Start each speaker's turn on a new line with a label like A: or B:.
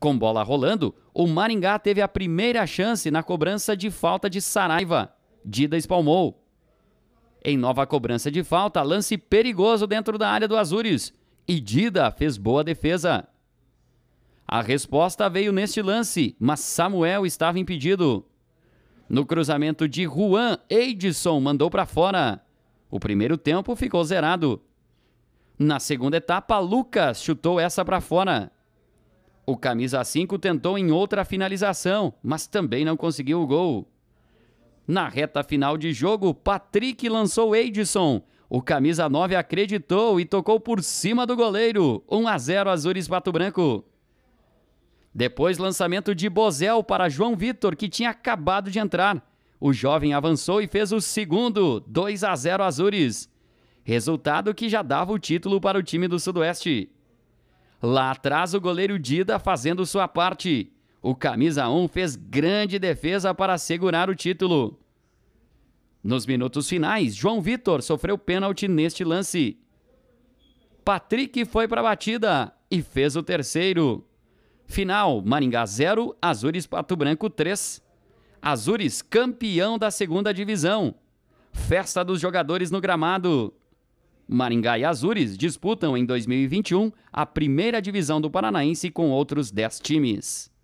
A: Com bola rolando, o Maringá teve a primeira chance na cobrança de falta de Saraiva. Dida espalmou. Em nova cobrança de falta, lance perigoso dentro da área do Azures. E Dida fez boa defesa. A resposta veio neste lance, mas Samuel estava impedido. No cruzamento de Juan, Edson mandou para fora. O primeiro tempo ficou zerado. Na segunda etapa, Lucas chutou essa para fora o camisa 5 tentou em outra finalização, mas também não conseguiu o gol. Na reta final de jogo, Patrick lançou Edson. O camisa 9 acreditou e tocou por cima do goleiro. 1 a 0 Azures Pato Branco. Depois, lançamento de Bozel para João Vitor, que tinha acabado de entrar. O jovem avançou e fez o segundo, 2 a 0 Azures. Resultado que já dava o título para o time do Sudoeste. Lá atrás, o goleiro Dida fazendo sua parte. O camisa 1 fez grande defesa para segurar o título. Nos minutos finais, João Vitor sofreu pênalti neste lance. Patrick foi para a batida e fez o terceiro. Final: Maringá 0, Azures Pato Branco 3. Azures campeão da segunda divisão. Festa dos jogadores no gramado. Maringá e Azures disputam em 2021 a primeira divisão do Paranaense com outros 10 times.